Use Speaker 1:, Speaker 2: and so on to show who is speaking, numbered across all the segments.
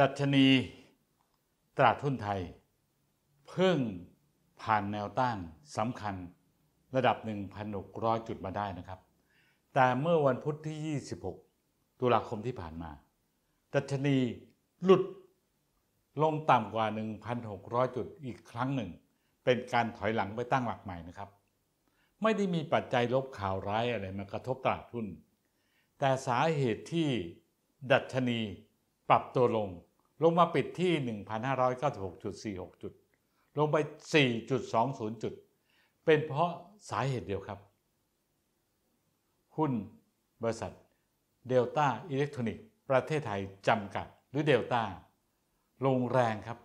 Speaker 1: ดัชนีตลาดทุนไทย เพิ่งผ่านแนวต้านสำคัญระดับ 1,600 จุดมาได้นะครับ แต่เมื่อวันพุธที่ 26 ตุลาคมที่ผ่านมา ดัชนีหลุดลงต่ำกว่า 1,600 จุดอีกครั้งหนึ่ง เป็นการถอยหลังไปตั้งหลักใหม่นะครับ ไม่ได้มีปัจจัยลบข่าวร้ายอะไรมากระทบตลาดทุน แต่สาเหตุที่ดัชนีปรับตัวลงลงมาปิดที่ 1,596.46จุดลงไป 4.20 จุด เป็นเพราะสาเหตุเดียวครับ หุ้นบริษัทเดลต้าอิเล็กทรอนิกส์ประเทศไทยจำกัดหรือเดลต้าลงแรงครับ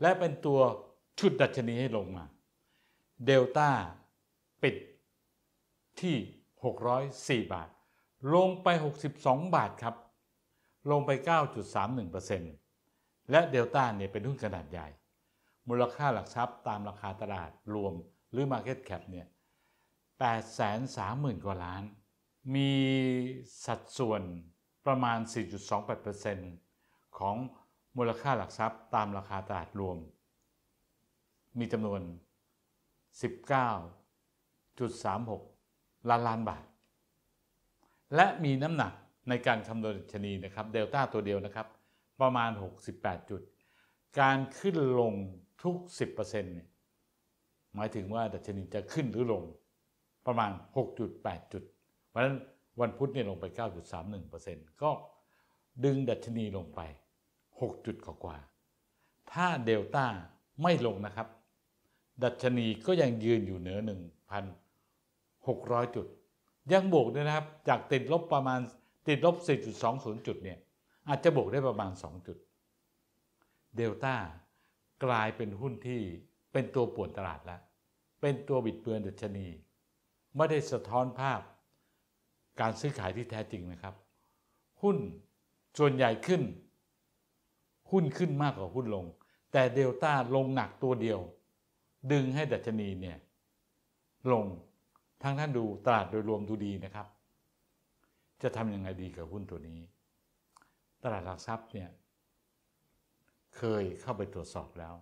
Speaker 1: และเป็นตัวชุดดัชนีให้ลงมาเดลต้าปิดที่ 604 บาท ลงไป 62 บาทครับลงไป 9.31%และเดลต้าเนี่ย เป็นหุ้นขนาดใหญ่ มูลค่าหลักทรัพย์ตามราคาตลาด รวม หรือ Market Cap เนี่ย 830,000กว่าล้าน มีสัดส่วนประมาณ 4.28%ของมูลค่าหลักทรัพย์ตามราคาตลาดรวม มีจำนวน 19.36 ล้านล้านบาท และมีน้ำหนักในการคำนวณดัชนีนะครับเดลต้าตัวเดียวนะครับประมาณ 68 จุด การขึ้นลงทุก 10%เนี่ยหมายถึงว่าดัชนีจะขึ้นหรือลงประมาณ 6.8 จุดเพราะฉะนั้นวันพุธเนี่ยลงไป 9.31%ก็ดึงดัชนีลงไป 6 จุดกว่า ถ้าเดลต้าไม่ลงนะครับ ดัชนีก็ยังยืนอยู่เหนือ1,600 จุด ยังบวกด้วยนะครับ จากติดลบประมาณติดลบ4.20 จุดเนี่ยอาจจะบวกได้ประมาณ 2 จุดเดลต้ากลายเป็นหุ้นที่เป็นตัวป่วนตลาดแล้ว เป็นตัวบิดเบือนดัชนี ไม่ได้สะท้อนภาพการซื้อขายที่แท้จริงนะครับ หุ้นส่วนใหญ่ขึ้น หุ้นขึ้นมากกว่าหุ้นลง แต่เดลต้าลงหนักตัวเดียว ดึงให้ดัชนีเนี่ยลงทั้งท่านดูตลาดโดยรวมดูดีนะครับจะทำยังไงดีกับหุ้นตัวนี้ ตลาดหลักทรัพย์เนี่ย เคยเข้าไปตรวจสอบแล้ว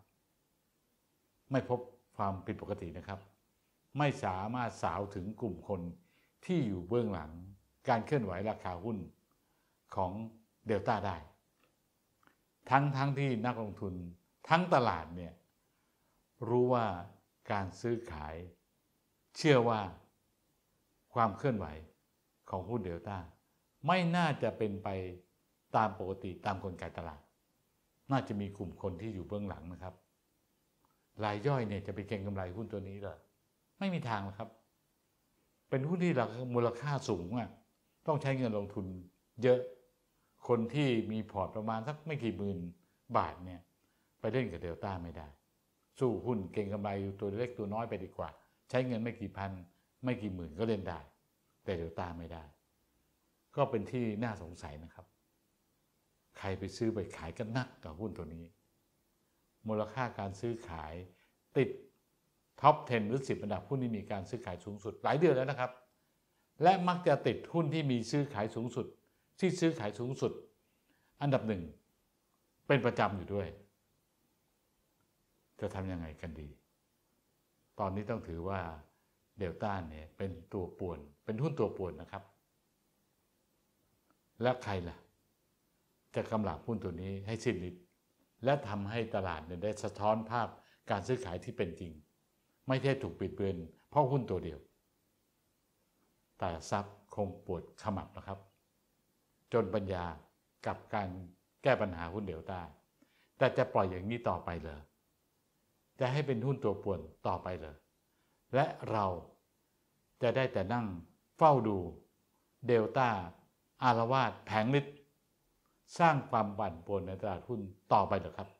Speaker 1: ไม่พบความผิดปกตินะครับ ไม่สามารถสาวถึงกลุ่มคนที่อยู่เบื้องหลัง การเคลื่อนไหวราคาหุ้นของเดลต้าได้ ทั้งทั้งที่นักลงทุนทั้งตลาดเนี่ย รู้ว่าการซื้อขาย เชื่อว่าความเคลื่อนไหวของหุ้นเดลต้า ไม่น่าจะเป็นไปตามปกติตามกลไกตลาด น่าจะมีกลุ่มคนที่อยู่เบื้องหลังนะครับ รายย่อยเนี่ยจะไปเก็งกำไรหุ้นตัวนี้เหรอไม่มีทางนะครับ เป็นหุ้นที่ราคามูลค่าสูงอะ่ะต้องใช้เงินลงทุนเยอะคนที่มีพอร์ตประมาณสักไม่กี่หมื่นบาทเนี่ยไปเล่นกับเดลต้าไม่ได้ สู้หุ้นเก็งกำไรตัวเล็กตัวน้อยไปดีกว่า ใช้เงินไม่กี่พันไม่กี่หมื่นก็เล่นได้แต่เดลต้าไม่ได้ ก็เป็นที่น่าสงสัยนะครับ ใครไปซื้อไปขายกันนักกับหุ้นตัวนี้มูลค่าการซื้อขายติดท็อป 10 หรือ 10 อันดับหุ้นที่มีการซื้อขายสูงสุด หลายเดือนแล้วนะครับ และมักจะติดหุ้นที่มีซื้อขายสูงสุด ที่ซื้อขายสูงสุด อันดับหนึ่งเป็นประจำอยู่ด้วย จะทำยังไงกันดี ตอนนี้ต้องถือว่าเดลต้าเนี่ยเป็นตัวป่วนเป็นหุ้นตัวป่วนนะครับ และใครล่ะ จะกำลังหุ้นตัวนี้ให้สิ้นฤทธิ์และทำให้ตลาดเนี่ยได้สะท้อนภาพการซื้อขายที่เป็นจริง ไม่ใช่ถูกปิดเบือนเพราะหุ้นตัวเดียว แต่ซับคงปวดขมับนะครับ จนปัญญากับการแก้ปัญหาหุ้นเดลต้า แต่จะปล่อยอย่างนี้ต่อไปเหรอจะให้เป็นหุ้นตัวป่วนต่อไปเหรอและเราจะได้แต่นั่งเฝ้าดูเดลต้าอารวาสแผงฤทธิ์สร้างความบั่นป่วนในตลาดหุ้นต่อไปเถอะครับ